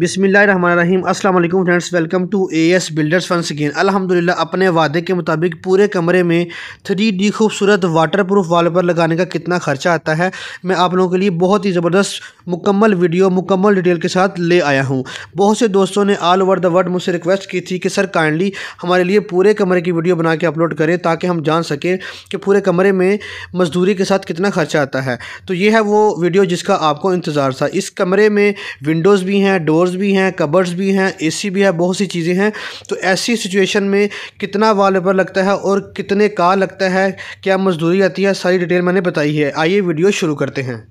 बिसमीम अस्सलाम वालेकुम friends welcome to A S builders once again अल्हम्दुलिल्लाह अपने वादे के मुताबिक पूरे कमरे में थ्री डी खूबसूरत वाटरप्रूफ पर लगाने का कितना ख़र्चा आता है मैं आप लोगों के लिए बहुत ही ज़बरदस्त मुकम्मल वीडियो मुकम्मल डिटेल के साथ ले आया हूँ बहुत से दोस्तों ने ऑल ओवर द वर्ल्ड मुझसे रिक्वेस्ट की थी कि सर काइंडली हमारे लिए पूरे कमरे की वीडियो बना के अपलोड करें ताकि हम जान सकें कि पूरे कमरे में मजदूरी के साथ कितना ख़र्चा आता है तो ये है वो वीडियो जिसका आपको इंतज़ार था इस कमरे में विंडोज़ भी हैं डोर डोर्स भी हैं कबर्स भी हैं एसी भी है बहुत सी चीज़ें हैं तो ऐसी सिचुएशन में कितना वॉलपेपर लगता है और कितने का लगता है क्या मजदूरी आती है सारी डिटेल मैंने बताई है आइए वीडियो शुरू करते हैं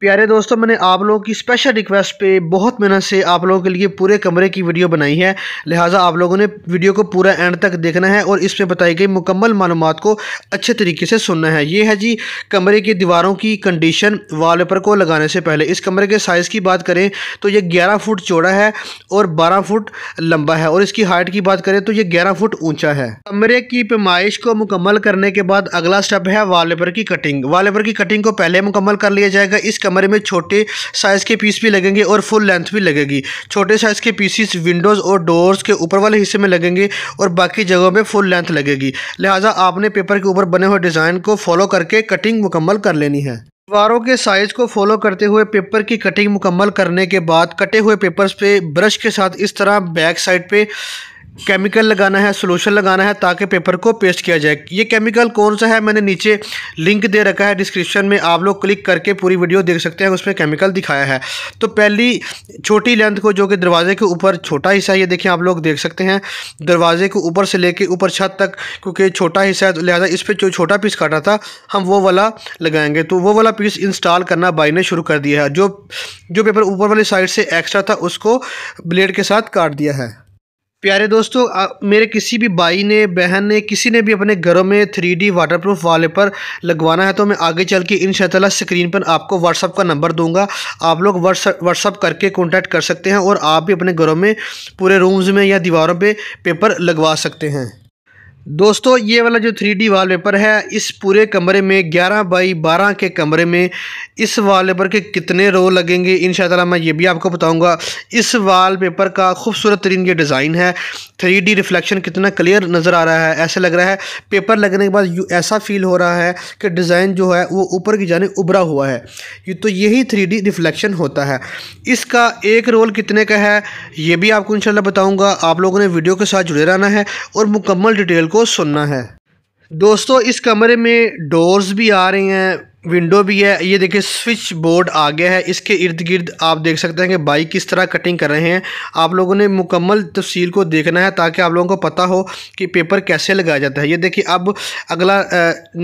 प्यारे दोस्तों मैंने आप लोगों की स्पेशल रिक्वेस्ट पे बहुत मेहनत से आप लोगों के लिए पूरे कमरे की वीडियो बनाई है लिहाजा आप लोगों ने वीडियो को पूरा एंड तक देखना है और इसमें बताई गई मुकम्मल मालूम को अच्छे तरीके से सुनना है ये है जी कमरे की दीवारों की कंडीशन पेपर को लगाने से पहले इस कमरे के साइज़ की बात करें तो ये ग्यारह फुट चौड़ा है और बारह फुट लंबा है और इसकी हाइट की बात करें तो ये ग्यारह फुट ऊँचा है कमरे की पेमाइश को मुकम्मल करने के बाद अगला स्टेप है पेपर की कटिंग वालपेपर की कटिंग को पहले मुकम्मल कर लिया जाएगा इस कमरे कमरे में छोटे साइज़ के पीस भी लगेंगे और फुल लेंथ भी लगेगी छोटे साइज़ के पीसीस विंडोज़ और डोर्स के ऊपर वाले हिस्से में लगेंगे और बाकी जगहों में फुल लेंथ लगेगी लिहाजा आपने पेपर के ऊपर बने हुए डिज़ाइन को फॉलो करके कटिंग मुकम्मल कर लेनी है दीवारों के साइज़ को फॉलो करते हुए पेपर की कटिंग मुकम्मल करने के बाद कटे हुए पेपर्स पे ब्रश के साथ इस तरह बैक साइड पे केमिकल लगाना है सोलूशन लगाना है ताकि पेपर को पेस्ट किया जाए ये केमिकल कौन सा है मैंने नीचे लिंक दे रखा है डिस्क्रिप्शन में आप लोग क्लिक करके पूरी वीडियो देख सकते हैं उसमें केमिकल दिखाया है तो पहली छोटी लेंथ को जो कि दरवाजे के ऊपर छोटा हिस्सा ये देखें आप लोग देख सकते हैं दरवाजे को ऊपर से लेके ऊपर छत तक क्योंकि छोटा हिस्सा है तो लिहाजा इस पर जो छोटा पीस काटा था हम वो वाला लगाएंगे तो वो वाला पीस इंस्टॉल करना बाई ने शुरू कर दिया है जो जो पेपर ऊपर वाली साइड से एक्स्ट्रा था उसको ब्लेड के साथ काट दिया है प्यारे दोस्तों आ, मेरे किसी भी भाई ने बहन ने किसी ने भी अपने घरों में थ्री डी वाटर प्रूफ वाले पर लगवाना है तो मैं आगे चल के इन शाला स्क्रीन पर आपको व्हाट्सअप का नंबर दूंगा आप लोग व्हाट्सअप करके कॉन्टैक्ट कर सकते हैं और आप भी अपने घरों में पूरे रूम्स में या दीवारों पे पेपर लगवा सकते हैं दोस्तों ये वाला जो थ्री डी पेपर है इस पूरे कमरे में ग्यारह बाई बारह के कमरे में इस वाल पेपर के कितने रो लगेंगे इन मैं ये भी आपको बताऊँगा इस वाल पेपर का खूबसूरत तरीन ये डिज़ाइन है थ्री डी रिफ्लेक्शन कितना क्लियर नज़र आ रहा है ऐसा लग रहा है पेपर लगने के बाद ऐसा फील हो रहा है कि डिज़ाइन जो है वो ऊपर की जाने उभरा हुआ है ये तो यही थ्री डी रिफ्लेक्शन होता है इसका एक रोल कितने का है ये भी आपको इन बताऊँगा आप लोगों ने वीडियो के साथ जुड़े रहना है और मुकम्मल डिटेल को को सुनना है दोस्तों इस कमरे में डोर्स भी आ रहे हैं विंडो भी है ये देखिए स्विच बोर्ड आ गया है इसके इर्द गिर्द आप देख सकते हैं कि बाइक किस तरह कटिंग कर रहे हैं आप लोगों ने मुकम्मल तफसील को देखना है ताकि आप लोगों को पता हो कि पेपर कैसे लगाया जाता है ये देखिए अब अगला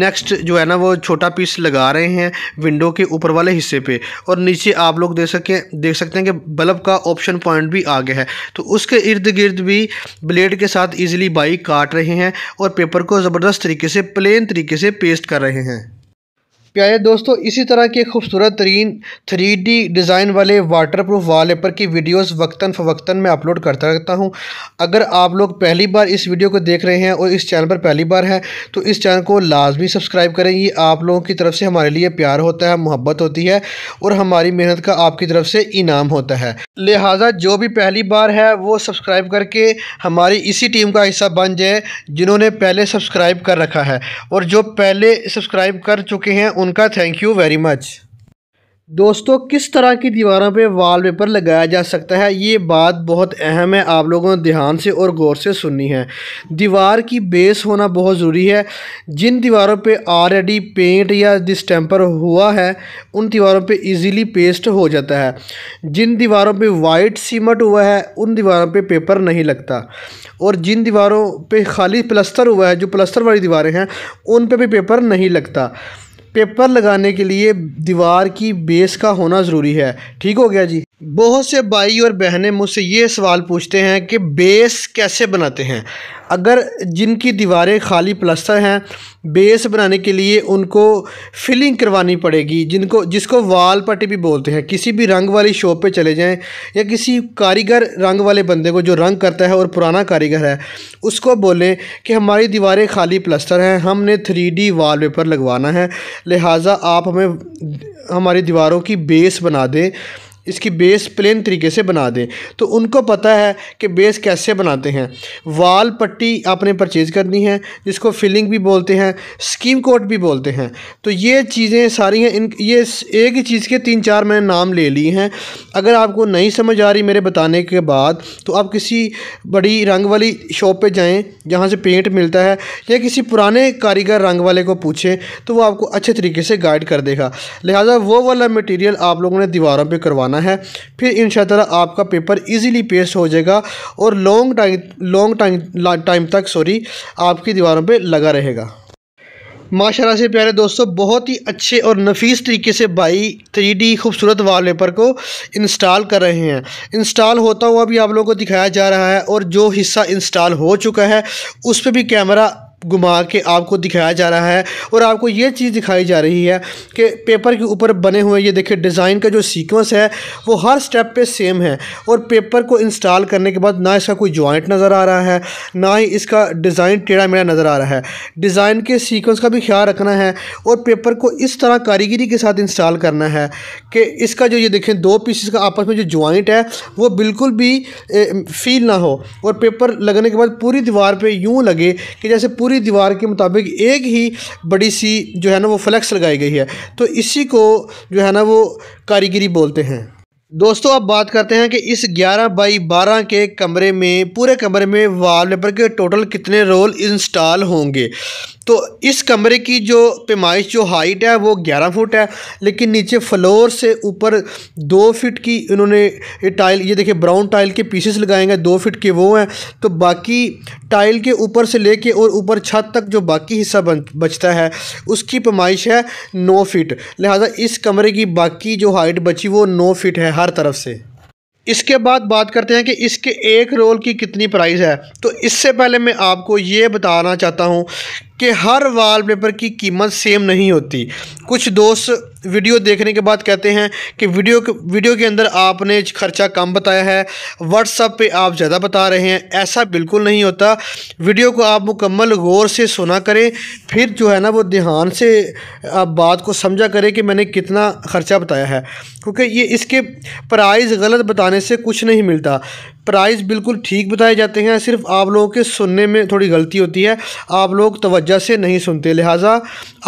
नेक्स्ट जो है ना वो छोटा पीस लगा रहे हैं विंडो के ऊपर वाले हिस्से पर और नीचे आप लोग देख सकें देख सकते हैं कि बल्ब का ऑप्शन पॉइंट भी आ गया है तो उसके इर्द गिर्द भी ब्लेड के साथ ईजिली बाइक काट रहे हैं और पेपर को ज़बरदस्त तरीके से प्लेन तरीके से पेस्ट कर रहे हैं प्यारे दोस्तों इसी तरह के खूबसूरत तरीन थ्री डी डिज़ाइन वाले वाटर प्रूफ वालपेपर की वीडियोस वक्ता फ़वक्ता मैं अपलोड करता रहता हूं अगर आप लोग पहली बार इस वीडियो को देख रहे हैं और इस चैनल पर पहली बार हैं तो इस चैनल को लाजमी सब्सक्राइब करें ये आप लोगों की तरफ से हमारे लिए प्यार होता है मोहब्बत होती है और हमारी मेहनत का आपकी तरफ से इनाम होता है लिहाजा जो भी पहली बार है वो सब्सक्राइब करके हमारी इसी टीम का हिस्सा बन जाए जिन्होंने पहले सब्सक्राइब कर रखा है और जो पहले सब्सक्राइब कर चुके हैं उनका थैंक यू वेरी मच दोस्तों किस तरह की दीवारों पे वॉलपेपर लगाया जा सकता है ये बात बहुत अहम है आप लोगों ने ध्यान से और गौर से सुननी है दीवार की बेस होना बहुत ज़रूरी है जिन दीवारों पे ऑलरेडी पेंट या डिस्टेंपर हुआ है उन दीवारों पे इजीली पेस्ट हो जाता है जिन दीवारों पे वाइट सीमट हुआ है उन दीवारों पे पेपर नहीं लगता और जिन दीवारों पर खाली प्लस्तर हुआ है जो प्लस्तर वाली दीवारें हैं उन पर भी पेपर नहीं लगता पेपर लगाने के लिए दीवार की बेस का होना ज़रूरी है ठीक हो गया जी बहुत से भाई और बहनें मुझसे ये सवाल पूछते हैं कि बेस कैसे बनाते हैं अगर जिनकी दीवारें खाली प्लस्तर हैं बेस बनाने के लिए उनको फिलिंग करवानी पड़ेगी जिनको जिसको वाल पट्टी भी बोलते हैं किसी भी रंग वाली शॉप पे चले जाएं या किसी कारीगर रंग वाले बंदे को जो रंग करता है और पुराना कारीगर है उसको बोलें कि हमारी दीवारें खाली प्लस्तर हैं हमने थ्री डी लगवाना है लिहाजा आप हमें हमारी दीवारों की बेस बना दें इसकी बेस प्लेन तरीके से बना दें तो उनको पता है कि बेस कैसे बनाते हैं वाल पट्टी आपने परचेज़ करनी है जिसको फिलिंग भी बोलते हैं स्कीम कोट भी बोलते हैं तो ये चीज़ें सारी हैं इन ये एक ही चीज़ के तीन चार मैंने नाम ले लिए हैं अगर आपको नहीं समझ आ रही मेरे बताने के बाद तो आप किसी बड़ी रंग वाली शॉप पर जाएँ जहाँ से पेंट मिलता है या किसी पुराने कारीगर रंग वाले को पूछें तो वो आपको अच्छे तरीके से गाइड कर देगा लिहाजा वो वाला मटीरियल आप लोगों ने दीवारों पर करवाना बनाना है फिर इन आपका पेपर ईजिली पेस्ट हो जाएगा और long time long time time तक सॉरी आपकी दीवारों पर लगा रहेगा माशाला से प्यारे दोस्तों बहुत ही अच्छे और नफीस तरीके से भाई थ्री डी खूबसूरत पेपर को इंस्टॉल कर रहे हैं इंस्टॉल होता हुआ भी आप लोगों को दिखाया जा रहा है और जो हिस्सा इंस्टॉल हो चुका है उस पर भी कैमरा घुमा के आपको दिखाया जा रहा है और आपको ये चीज़ दिखाई जा रही है कि पेपर के ऊपर बने हुए ये देखिए डिज़ाइन का जो सीक्वेंस है वो हर स्टेप पे सेम है और पेपर को इंस्टॉल करने के बाद ना इसका कोई जॉइंट नज़र आ रहा है ना ही इसका डिज़ाइन टेढ़ा मेढ़ा नज़र आ रहा है डिज़ाइन के सीक्वेंस का भी ख्याल रखना है और पेपर को इस तरह कारीगरी के साथ इंस्टॉल करना है कि इसका जो ये देखें दो पीसीस का आपस में जो जॉइंट है वो बिल्कुल भी फील ना हो और पेपर लगने के बाद पूरी दीवार पर यूँ लगे कि जैसे पूरी पूरी दीवार के मुताबिक एक ही बड़ी सी जो है ना वो फ्लैक्स लगाई गई है तो इसी को जो है ना वो कारीगरी बोलते हैं दोस्तों अब बात करते हैं कि इस 11 बाई 12 के कमरे में पूरे कमरे में वॉलपेपर के टोटल कितने रोल इंस्टॉल होंगे तो इस कमरे की जो पेमाइश जो हाइट है वो ग्यारह फुट है लेकिन नीचे फ्लोर से ऊपर दो फिट की इन्होंने टाइल ये देखिए ब्राउन टाइल के पीसेस लगाएंगे दो फिट के वो हैं तो बाकी टाइल के ऊपर से लेके और ऊपर छत तक जो बाकी हिस्सा बन बचता है उसकी पेमाइश है नौ फिट लिहाजा इस कमरे की बाकी जो हाइट बची वो नौ फिट है हर तरफ से इसके बाद बात करते हैं कि इसके एक रोल की कितनी प्राइस है तो इससे पहले मैं आपको ये बताना चाहता हूँ कि हर वॉलपेपर की कीमत सेम नहीं होती कुछ दोस्त वीडियो देखने के बाद कहते हैं कि वीडियो वीडियो के अंदर आपने खर्चा कम बताया है व्हाट्सअप पे आप ज़्यादा बता रहे हैं ऐसा बिल्कुल नहीं होता वीडियो को आप मुकम्मल गौर से सुना करें फिर जो है ना वो ध्यान से आप बात को समझा करें कि मैंने कितना ख़र्चा बताया है क्योंकि ये इसके प्राइस गलत बताने से कुछ नहीं मिलता प्राइज़ बिल्कुल ठीक बताए जाते हैं सिर्फ आप लोगों के सुनने में थोड़ी गलती होती है आप लोग तोज्जो वजह से नहीं सुनते लिहाजा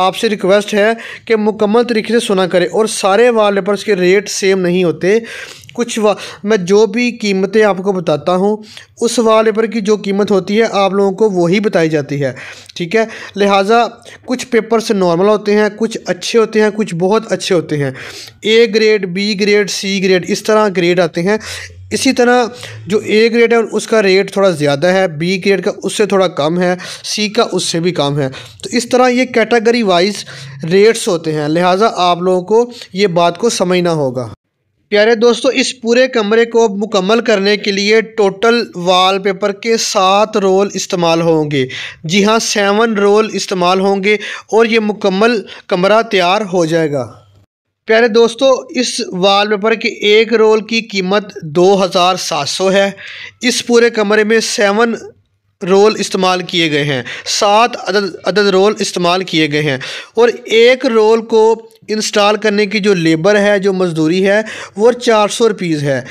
आपसे रिक्वेस्ट है कि मुकम्मल तरीके से सुना करें और सारे वालपेपर्स के रेट सेम नहीं होते कुछ वा मैं जो भी कीमतें आपको बताता हूँ उस वाले पर की जो कीमत होती है आप लोगों को वही बताई जाती है ठीक है लिहाजा कुछ पेपर्स नॉर्मल होते हैं कुछ अच्छे होते हैं कुछ बहुत अच्छे होते हैं A grade B grade C grade इस तरह ग्रेड आते हैं इसी तरह जो ए ग्रेड है उसका रेट थोड़ा ज़्यादा है बी ग्रेड का उससे थोड़ा कम है सी का उससे भी कम है तो इस तरह ये कैटेगरी वाइज रेट्स होते हैं लिहाजा आप लोगों को ये बात को समझना होगा प्यारे दोस्तों इस पूरे कमरे को मुकम्मल करने के लिए टोटल वॉलपेपर के सात रोल इस्तेमाल होंगे जी हाँ सेवन रोल इस्तेमाल होंगे और ये मुकम्मल कमरा तैयार हो जाएगा प्यारे दोस्तों इस पेपर के एक रोल की कीमत 2700 है इस पूरे कमरे में सेवन रोल इस्तेमाल किए गए हैं सात अदद अदद रोल इस्तेमाल किए गए हैं और एक रोल को इंस्टॉल करने की जो लेबर है जो मज़दूरी है वो चार सौ रुपीज़ है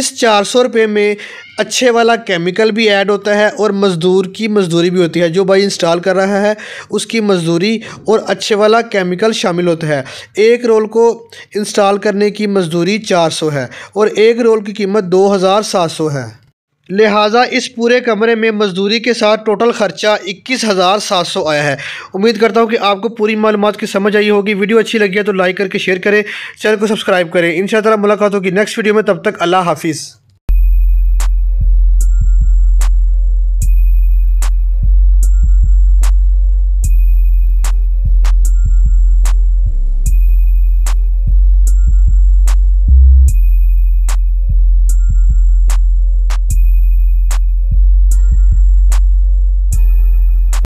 इस चार सौ रुपये में अच्छे वाला केमिकल भी ऐड होता है और मज़दूर की मज़दूरी भी होती है जो भाई इंस्टॉल कर रहा है उसकी मज़दूरी और अच्छे वाला केमिकल शामिल होता है एक रोल को इंस्टॉल करने की मज़दूरी 400 है और एक रोल की कीमत 2700 है लिहाजा इस पूरे कमरे में मजदूरी के साथ टोटल ख़र्चा इक्कीस हज़ार सात सौ आया है उम्मीद करता हूँ कि आपको पूरी मालूम की समझ आई होगी वीडियो अच्छी लगी है तो लाइक करके शेयर करें चैनल को सब्सक्राइब करें इन मुलाकात होगी नेक्स्ट वीडियो में तब तक अल्लाह हाफिज़